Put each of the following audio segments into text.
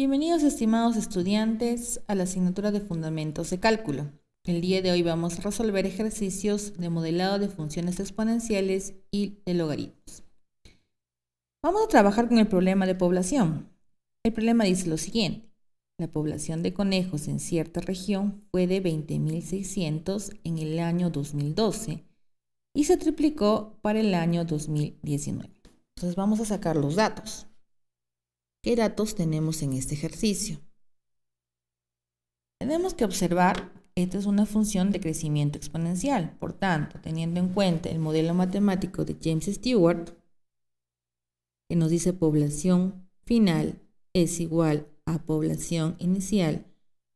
Bienvenidos estimados estudiantes a la asignatura de Fundamentos de Cálculo. El día de hoy vamos a resolver ejercicios de modelado de funciones exponenciales y de logaritmos. Vamos a trabajar con el problema de población. El problema dice lo siguiente. La población de conejos en cierta región fue de 20.600 en el año 2012 y se triplicó para el año 2019. Entonces vamos a sacar los datos. ¿Qué datos tenemos en este ejercicio? Tenemos que observar, esta es una función de crecimiento exponencial. Por tanto, teniendo en cuenta el modelo matemático de James Stewart, que nos dice población final es igual a población inicial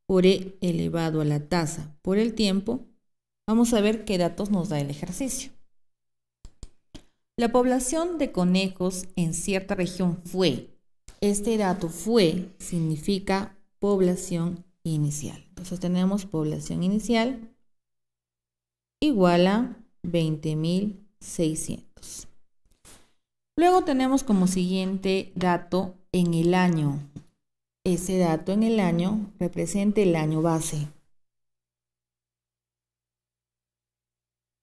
por E elevado a la tasa por el tiempo, vamos a ver qué datos nos da el ejercicio. La población de conejos en cierta región fue este dato fue significa población inicial. Entonces tenemos población inicial igual a 20.600. Luego tenemos como siguiente dato en el año. Ese dato en el año representa el año base.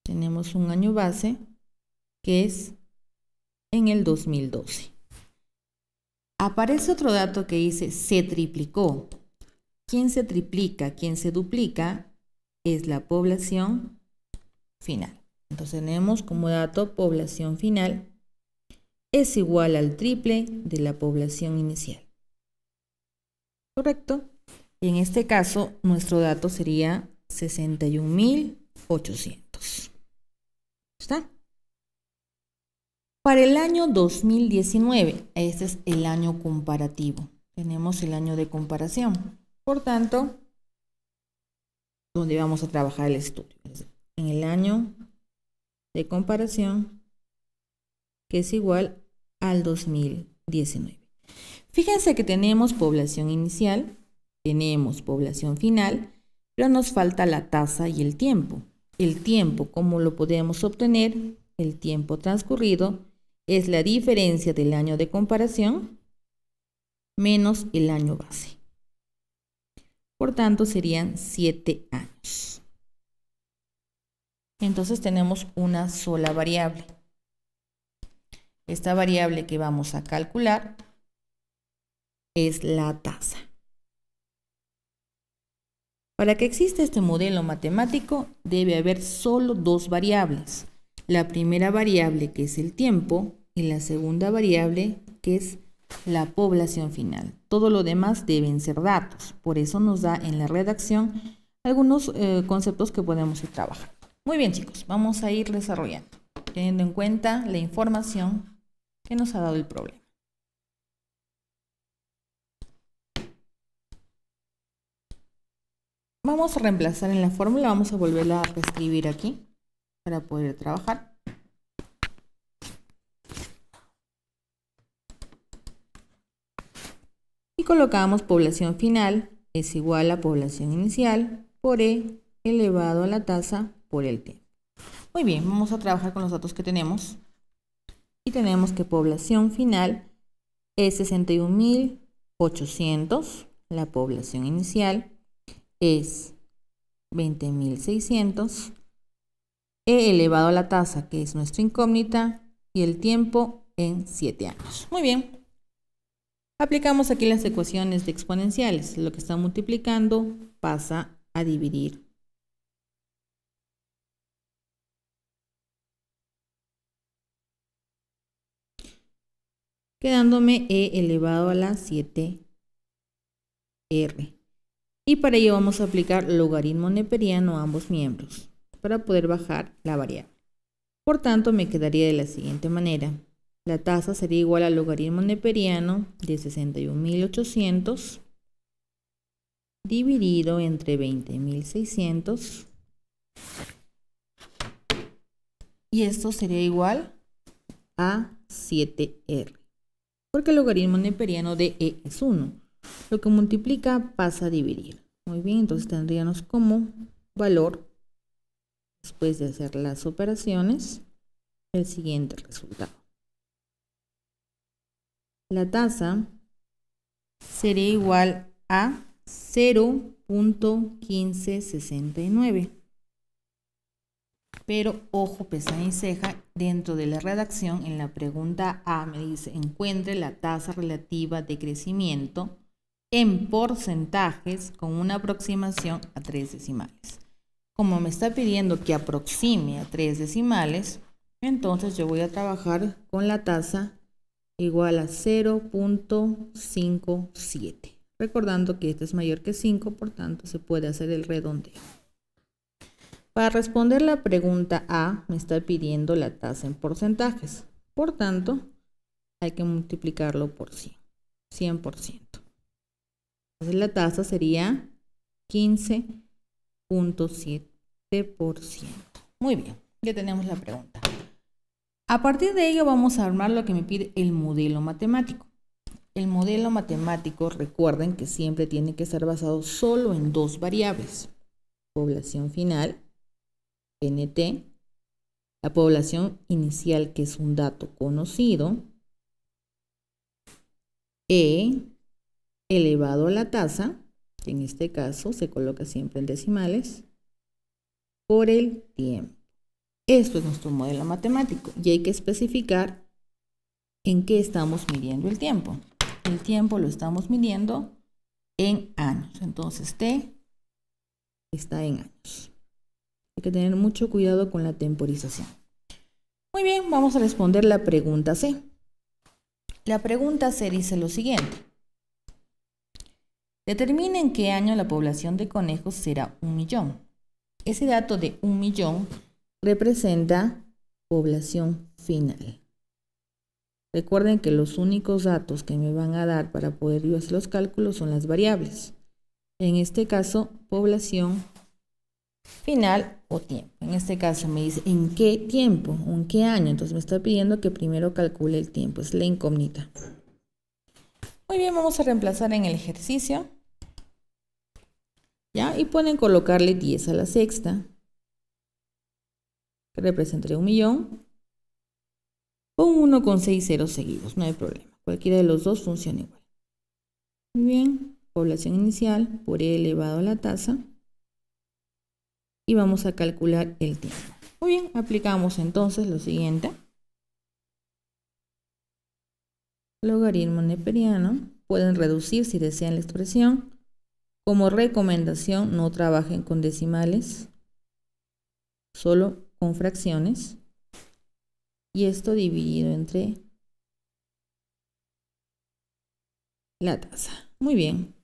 Tenemos un año base que es en el 2012. Aparece otro dato que dice se triplicó. ¿Quién se triplica? ¿Quién se duplica? Es la población final. Entonces tenemos como dato población final es igual al triple de la población inicial. ¿Correcto? Y En este caso, nuestro dato sería 61.800. ¿Está? Para el año 2019, este es el año comparativo. Tenemos el año de comparación. Por tanto, donde vamos a trabajar el estudio. En el año de comparación, que es igual al 2019. Fíjense que tenemos población inicial, tenemos población final, pero nos falta la tasa y el tiempo. El tiempo, ¿cómo lo podemos obtener? El tiempo transcurrido es la diferencia del año de comparación menos el año base. Por tanto, serían 7 años. Entonces tenemos una sola variable. Esta variable que vamos a calcular es la tasa. Para que exista este modelo matemático debe haber solo dos variables, la primera variable que es el tiempo y la segunda variable que es la población final. Todo lo demás deben ser datos, por eso nos da en la redacción algunos eh, conceptos que podemos trabajar. Muy bien chicos, vamos a ir desarrollando, teniendo en cuenta la información que nos ha dado el problema. Vamos a reemplazar en la fórmula, vamos a volverla a escribir aquí para poder trabajar. Y colocamos población final es igual a población inicial por E elevado a la tasa por el tiempo. Muy bien, vamos a trabajar con los datos que tenemos. Y tenemos que población final es 61.800. La población inicial es 20.600 e elevado a la tasa, que es nuestra incógnita, y el tiempo en 7 años. Muy bien. Aplicamos aquí las ecuaciones de exponenciales. Lo que está multiplicando pasa a dividir. Quedándome e elevado a la 7r. Y para ello vamos a aplicar logaritmo neperiano a ambos miembros para poder bajar la variable. Por tanto, me quedaría de la siguiente manera. La tasa sería igual al logaritmo neperiano de 61.800 dividido entre 20.600 y esto sería igual a 7R porque el logaritmo neperiano de E es 1 lo que multiplica pasa a dividir muy bien entonces tendríamos como valor después de hacer las operaciones, el siguiente resultado. La tasa sería igual a 0.1569. Pero ojo, pesa y ceja, dentro de la redacción, en la pregunta A me dice, encuentre la tasa relativa de crecimiento en porcentajes con una aproximación a tres decimales. Como me está pidiendo que aproxime a tres decimales, entonces yo voy a trabajar con la tasa igual a 0.57. Recordando que este es mayor que 5, por tanto se puede hacer el redondeo. Para responder la pregunta A, me está pidiendo la tasa en porcentajes. Por tanto, hay que multiplicarlo por 100. 100%. Entonces la tasa sería 15%. Muy bien, ya tenemos la pregunta. A partir de ello vamos a armar lo que me pide el modelo matemático. El modelo matemático, recuerden que siempre tiene que ser basado solo en dos variables. Población final, NT, la población inicial que es un dato conocido, E elevado a la tasa, en este caso se coloca siempre en decimales, por el tiempo. Esto es nuestro modelo matemático y hay que especificar en qué estamos midiendo el tiempo. El tiempo lo estamos midiendo en años. Entonces T está en años. Hay que tener mucho cuidado con la temporización. Muy bien, vamos a responder la pregunta C. La pregunta C dice lo siguiente. Determina en qué año la población de conejos será un millón. Ese dato de un millón representa población final. Recuerden que los únicos datos que me van a dar para poder yo hacer los cálculos son las variables. En este caso, población final o tiempo. En este caso me dice en qué tiempo, en qué año. Entonces me está pidiendo que primero calcule el tiempo. Es la incógnita. Muy bien, vamos a reemplazar en el ejercicio. ¿Ya? Y pueden colocarle 10 a la sexta, que representaría un millón. o uno con 6 ceros seguidos, no hay problema. Cualquiera de los dos funciona igual. Muy bien, población inicial por E elevado a la tasa. Y vamos a calcular el tiempo. Muy bien, aplicamos entonces lo siguiente. Logaritmo neperiano. Pueden reducir si desean la expresión. Como recomendación, no trabajen con decimales, solo con fracciones. Y esto dividido entre la tasa. Muy bien.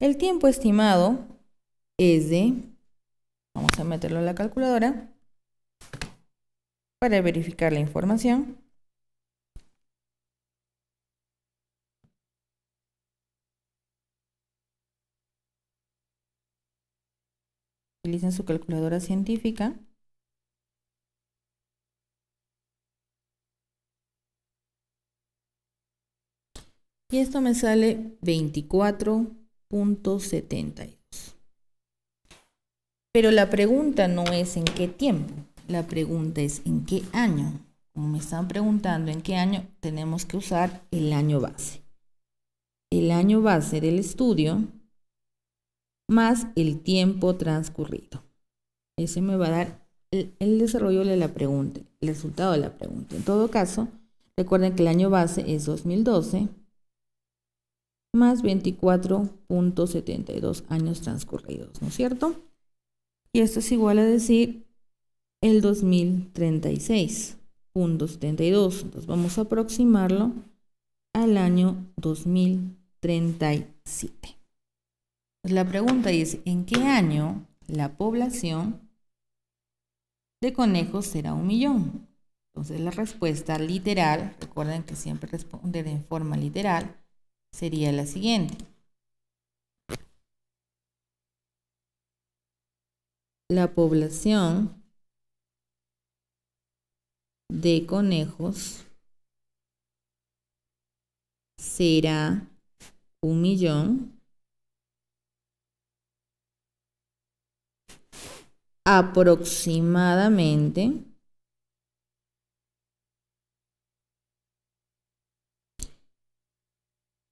El tiempo estimado es de, vamos a meterlo a la calculadora para verificar la información. utilicen su calculadora científica. Y esto me sale 24.72. Pero la pregunta no es en qué tiempo, la pregunta es en qué año. Como me están preguntando en qué año, tenemos que usar el año base. El año base del estudio más el tiempo transcurrido. Ese me va a dar el, desarrollo de la pregunta, el resultado de la pregunta. En todo caso, recuerden que el año base es 2012 más 24.72 años transcurridos, ¿no es cierto? Y esto es igual a decir el 2036.72. Entonces vamos a aproximarlo al año 2037. La pregunta es, ¿en qué año la población de conejos será un millón? Entonces la respuesta literal, recuerden que siempre responder en forma literal, sería la siguiente. La población de conejos será un millón aproximadamente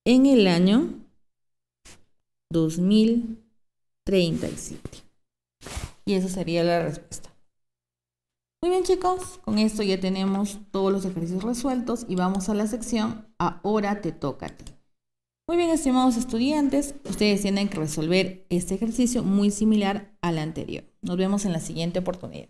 en el año 2037. Y esa sería la respuesta. Muy bien chicos, con esto ya tenemos todos los ejercicios resueltos y vamos a la sección Ahora te toca a ti. Muy bien, estimados estudiantes, ustedes tienen que resolver este ejercicio muy similar al anterior. Nos vemos en la siguiente oportunidad.